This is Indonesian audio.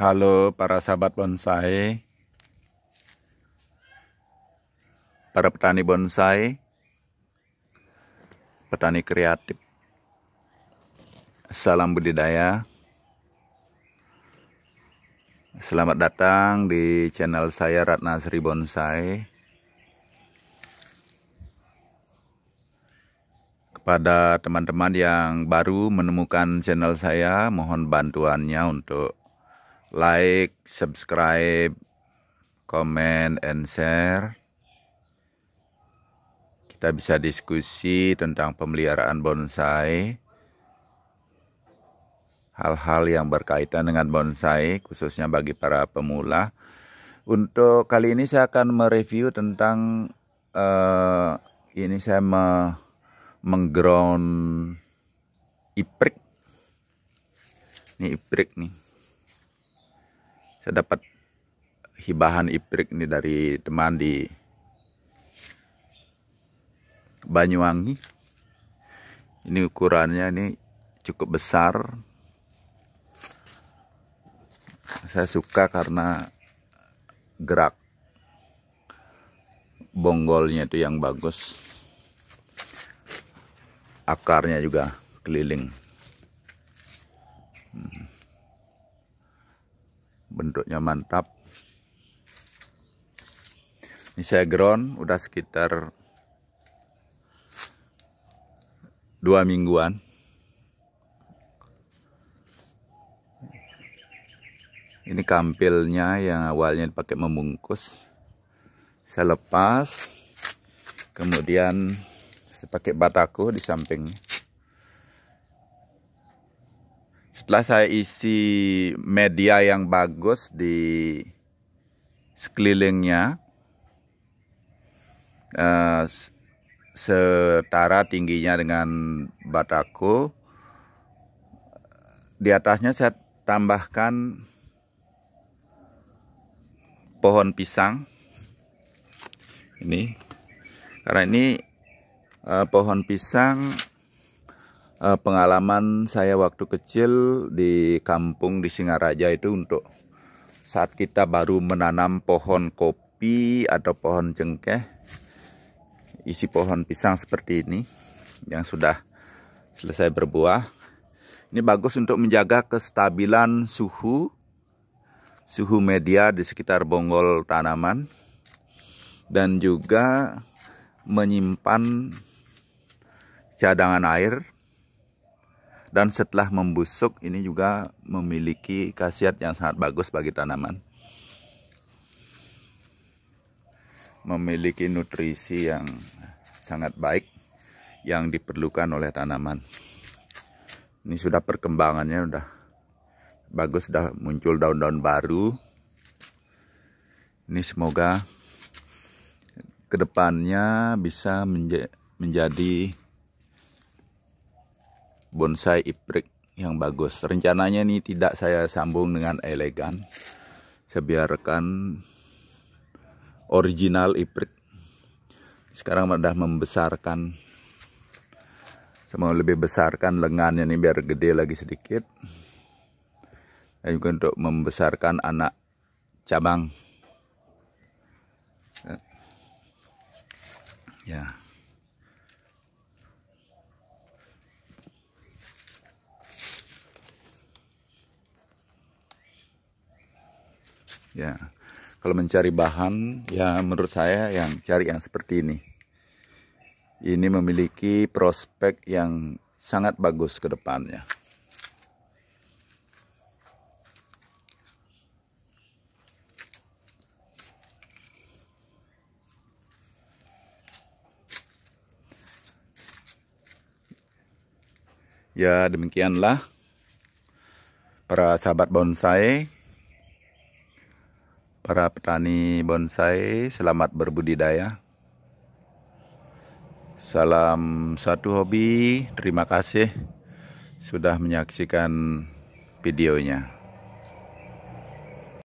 Halo para sahabat bonsai, para petani bonsai, petani kreatif, salam budidaya, selamat datang di channel saya Ratna Sri Bonsai. Kepada teman-teman yang baru menemukan channel saya, mohon bantuannya untuk like, subscribe, comment, and share. Kita bisa diskusi tentang pemeliharaan bonsai, hal-hal yang berkaitan dengan bonsai, khususnya bagi para pemula. Untuk kali ini saya akan mereview tentang uh, ini saya me mengground iprik. Ini iprik nih saya dapat hibahan iprik ini dari teman di Banyuwangi ini ukurannya ini cukup besar saya suka karena gerak bonggolnya itu yang bagus akarnya juga keliling bentuknya mantap ini saya ground udah sekitar dua mingguan ini kampilnya yang awalnya dipakai membungkus saya lepas kemudian saya pakai batako di sampingnya Setelah saya isi media yang bagus di sekelilingnya, uh, setara tingginya dengan bataku, di atasnya saya tambahkan pohon pisang ini karena ini uh, pohon pisang uh, pengalaman saya waktu kecil di kampung di Singaraja itu untuk saat kita baru menanam pohon kopi atau pohon cengkeh isi pohon pisang seperti ini yang sudah selesai berbuah ini bagus untuk menjaga kestabilan suhu suhu media di sekitar bonggol tanaman dan juga menyimpan cadangan air dan setelah membusuk ini juga memiliki khasiat yang sangat bagus bagi tanaman memiliki nutrisi yang sangat baik yang diperlukan oleh tanaman ini sudah perkembangannya sudah bagus sudah muncul daun-daun baru ini semoga kedepannya bisa menjadi, menjadi bonsai iprik yang bagus. Rencananya ini tidak saya sambung dengan elegan. Saya biarkan original iprik. Sekarang sudah membesarkan sama lebih besarkan lengannya nih biar gede lagi sedikit. Dan juga untuk membesarkan anak cabang. Ya. ya. ya kalau mencari bahan ya menurut saya yang cari yang seperti ini ini memiliki prospek yang sangat bagus ke depannya Ya demikianlah para sahabat bonsai Para petani bonsai, selamat berbudidaya. Salam satu hobi, terima kasih sudah menyaksikan videonya.